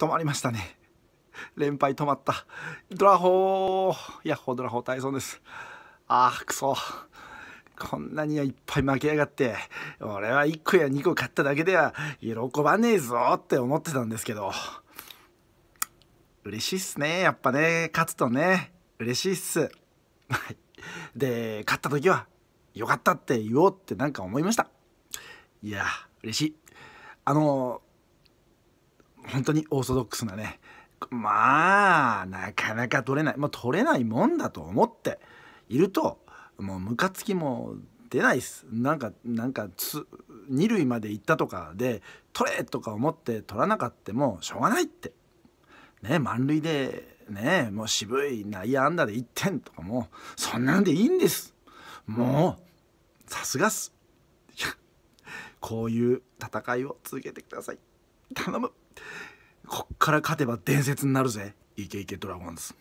止まりましたね。連敗止まった。ドラホーヤッホードラホー大損です。あー、くそ。こんなにはいっぱい負けやがって、俺は1個や2個勝っただけでは喜ばねえぞって思ってたんですけど。嬉しいっすね。やっぱね、勝つとね、嬉しいっす。はい。で、勝った時は、よかったって言おうってなんか思いました。いや、嬉しい。あの、本当にオーソドックスなねまあなかなか取れないもう取れないもんだと思っているともうムカつきも出ないっすなんかなんかつ2塁まで行ったとかで取れとか思って取らなかったもしょうがないってね満塁でねもう渋い内野安打で1点とかもそんなんでいいんですもうさすがっすこういう戦いを続けてください。頼むこっから勝てば伝説になるぜイケイケドラゴンズ